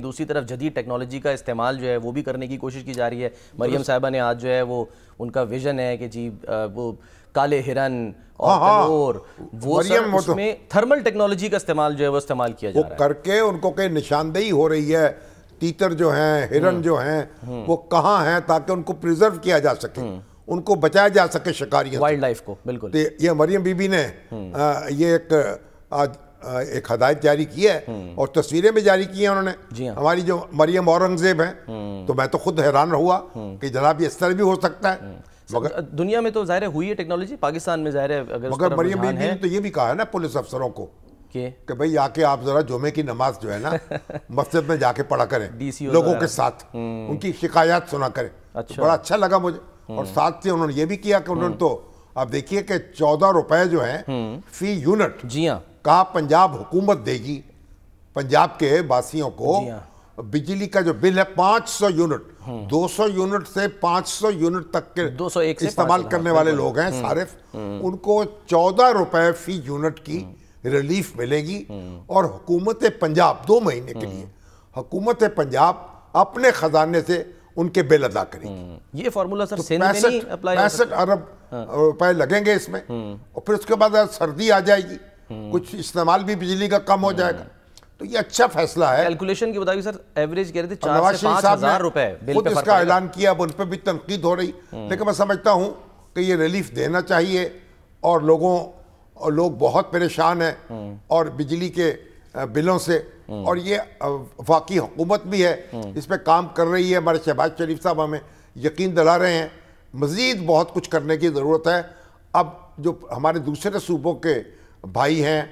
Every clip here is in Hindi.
दूसरी तरफ जदीद टेक्नोलॉजी का इस्तेमाल जो है वो भी करने की कोशिश की जा रही है तो मरियम साहबा ने आज जो है वो उनका विजन है कि जी वो काले हिरन और हाँ, हाँ। वो सर तो- उसमें तो, थर्मल टेक्नोलॉजी का इस्तेमाल जो है वो इस्तेमाल किया जा रहा है वो करके उनको कहीं निशानदेही हो रही है तीतर जो हैं हिरन हम्म। जो हैं हम्म। वो कहाँ हैं ताकि उनको प्रिजर्व किया जा सके हम्म। उनको बचाया जा सके शिकारियों वाइल्ड लाइफ को बिल्कुल तो ये मरियम बीबी ने ये एक एक हदायत जारी की है हम्म। और तस्वीरें भी जारी की हैं उन्होंने जी हाँ। हमारी जो मरियम औरंगजेब हैं हम्म। तो मैं तो खुद हैरान हुआ हम्म। कि जनाब ये स्तर भी हो सकता है मगर दुनिया में तो जाहिर हुई है टेक्नोलॉजी पाकिस्तान में जाहिर है अगर मगर मरियम बीबी ने तो ये भी कहा है ना पुलिस अफसरों को कि भाई आके आप जरा जुमे की नमाज जो है ना मस्जिद में जाके पढ़ा करें लोगों के साथ उनकी शिकायत सुना करें तो अच्छा। तो बड़ा अच्छा लगा मुझे और साथ से उन्होंने ये भी किया कि उन्होंने तो आप देखिए कि चौदह रुपए जो है फी यूनिट जी हाँ कहा पंजाब हुकूमत देगी पंजाब के वासियों को हाँ। बिजली का जो बिल है 500 यूनिट 200 हम्म। यूनिट से 500 यूनिट तक के दो इस्तेमाल हाँ, करने वाले लोग हैं हम्म। सारे हम्म। उनको चौदह रुपए फी यूनिट की रिलीफ मिलेगी और हुकूमत पंजाब दो महीने के लिए हुकूमत पंजाब अपने खजाने से उनके बिल अदा करेगी ये फॉर्मूला सर तो पैंसठ अरब हाँ। रुपए लगेंगे इसमें और फिर उसके बाद सर्दी आ जाएगी कुछ इस्तेमाल भी बिजली का कम हो हम्म। जाएगा तो ये अच्छा फैसला है कैलकुलेशन के बताइए सर एवरेज कह रहे थे चार से हजार रुपए खुद इसका ऐलान किया अब उन पर भी तनकीद हो रही हम्म। लेकिन मैं समझता हूँ कि ये रिलीफ देना चाहिए और लोगों और लोग बहुत परेशान हैं हम्म। और बिजली के बिलों से और ये वाकई हुकूमत भी है इस पर काम कर रही है हमारे शहबाज शरीफ साहब हमें यकीन दिला रहे हैं मज़ीद बहुत कुछ करने की ज़रूरत है अब जो हमारे दूसरे सूबों के भाई हैं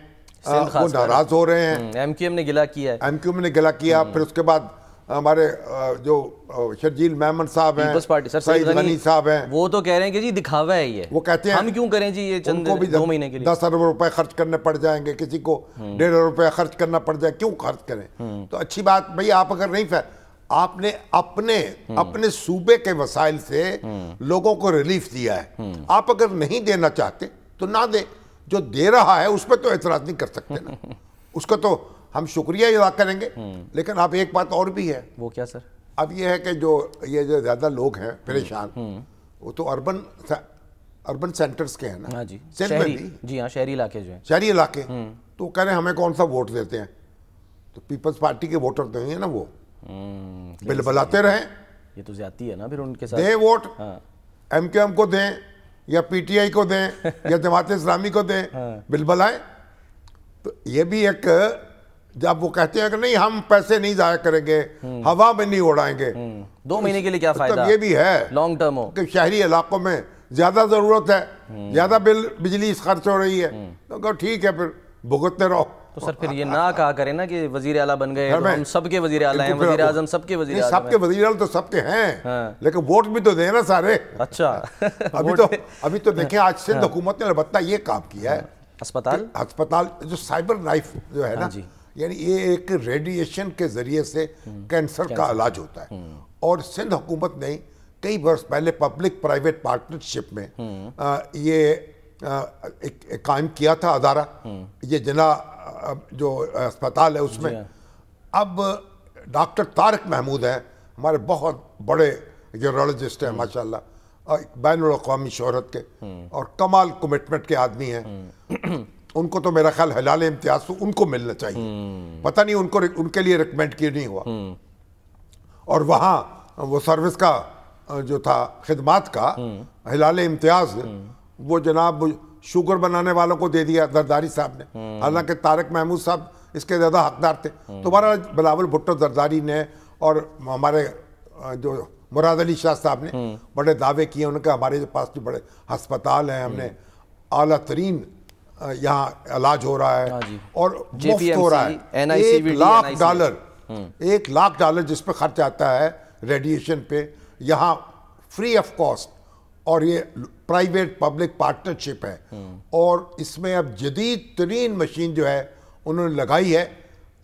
हाँ, वो नाराज हो रहे हैं एमक्यूएम ने गिला किया है एमक्यूएम ने गिला किया हम्म। फिर उसके बाद हमारे जो शर्जील मेहमान साहब हैं सईद गनी साहब हैं वो तो कह रहे हैं कि जी दिखावा है ये वो कहते हैं हम क्यों करें जी ये चंद को भी दो महीने के लिए दस अरब रुपए खर्च करने पड़ जाएंगे किसी को हम्म। डेढ़ अरब रुपए खर्च करना पड़ जाए क्यों खर्च करें हम्म। तो अच्छी बात भाई आप अगर नहीं फैल आपने अपने अपने सूबे के वसाइल से लोगों को रिलीफ दिया है आप अगर नहीं देना चाहते तो ना दें जो दे रहा है उस पर तो एतराज नहीं कर सकते ना उसका तो हम शुक्रिया अदा करेंगे हम्म। लेकिन आप एक बात और भी है वो क्या सर अब ये है कि जो ये जो ज़्यादा लोग हैं हम्म। परेशान हम्म। वो तो अर्बन अर्बन सेंटर्स के हैं ना हाँ जी शहरी, जी हाँ शहरी इलाके जो हैं शहरी इलाके तो कह रहे हैं हमें कौन सा वोट देते हैं तो पीपल्स पार्टी के वोटर तो नहीं है ना वो बिल तो बलाते रहे ये तो ज्यादा है ना फिर उनके साथ दे वोट हाँ। एम हाँ। को दें या पीटीआई को दें या जमात इस्लामी को दें हाँ। बिल बनाए तो ये भी एक जब वो कहते हैं कि नहीं हम पैसे नहीं जाया करेंगे हम्म। हवा में नहीं उड़ाएंगे हम्म। दो महीने के लिए क्या तो फायदा ये भी है लॉन्ग टर्म हो कि शहरी इलाकों में ज्यादा जरूरत है हम्म। ज्यादा बिल बिजली खर्च हो रही है तो ठीक है फिर भुगतते रहो तो सर फिर ये ना कहा करें ना कि वजीर आला बन गए तो हम सबके वजीर आला हैं वजीर आजम सबके वजीर आला सबके वजीर आला तो सबके हैं हाँ। लेकिन वोट भी तो देना सारे अच्छा अभी तो अभी तो देखें आज सिंध हाँ। हुकूमत ने अलबत्ता ये काम किया है हाँ। अस्पताल अस्पताल जो साइबर नाइफ जो है ना यानी ये एक रेडिएशन के जरिए से हम्म। कैंसर का इलाज होता है हम्म। और सिंध हुकूमत ने कई वर्ष पहले पब्लिक प्राइवेट पार्टनरशिप में हम्म। ये एक, एक कायम किया था अदारा हम्म। ये जिला जो अस्पताल है उसमें हाँ। अब डॉक्टर तारक महमूद हैं हमारे बहुत बड़े यूरोलॉजिस्ट हैं हम्म। माशाल्लाह बैन अवी शहरत के हम्म। और कमाल कमिटमेंट के आदमी हैं उनको तो मेरा ख्याल हलाल इम्तियाज तो उनको मिलना चाहिए पता नहीं उनको उनके लिए रिकमेंड क्यों नहीं हुआ और वहाँ वो सर्विस का जो था खिदमात का हिलाल इम्तियाज वो जनाब शुगर बनाने वालों को दे दिया जरदारी साहब ने हम्म। हालांकि तारक महमूद साहब इसके ज़्यादा हकदार थे हम्म। तो बहरहाल बिलावल भुट्टो जरदारी ने और हमारे जो मुराद अली शाह साहब ने हम्म। बड़े दावे किए उनके हमारे पास जो बड़े हस्पताल हैं हमने अला तरीन यहाँ इलाज हो रहा है हाँ और मुफ्त हो रहा है एक लाख डॉलर एक लाख डॉलर जिस पर खर्च आता है रेडिएशन पे यहाँ फ्री ऑफ कॉस्ट और ये प्राइवेट पब्लिक पार्टनरशिप है हम्म। और इसमें अब जदीद तरीन मशीन जो है उन्होंने लगाई है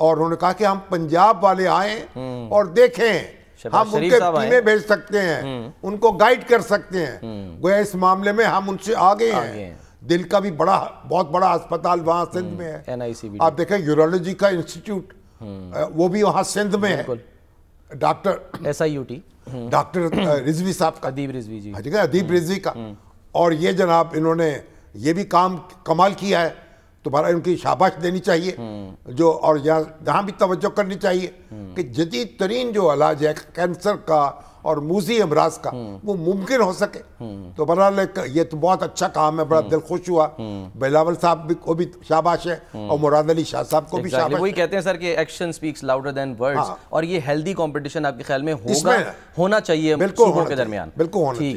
और उन्होंने कहा कि हम पंजाब वाले आए हम्म। और देखें हम उनके टीमें भेज सकते हैं हम्म। उनको गाइड कर सकते हैं गोया इस मामले में हम उनसे आगे हैं है। दिल का भी बड़ा बहुत बड़ा अस्पताल वहाँ सिंध में है आप देखें यूरोलॉजी का इंस्टीट्यूट वो भी वहाँ सिंध में है doctor S I U T doctor Rizvi साहब का अदीब रिजवी जी ठीक है अदीब रिजवी का हम्म। और ये जनाब इन्होंने ये भी काम कमाल किया है दोबारा इनकी शाबाश देनी चाहिए हम्म। जो और यहाँ जहाँ भी तवज्जो करनी चाहिए हम्म। कि जदीद तरीन जो इलाज है कैंसर का और मूजी अमराज का हम्म। वो मुमकिन हो सके हम्म। तो बहरहाल ये तो बहुत अच्छा काम है बड़ा हम्म। दिल खुश हुआ बेलावल साहब को भी शाबाश है और मुराद अली शाह साहब को भी शाबाश वही कहते हैं सर कि action speaks louder than words और ये हेल्दी कंपटीशन आपके ख्याल में होगा होना चाहिए बिल्कुल के दरमियान बिल्कुल ठीक है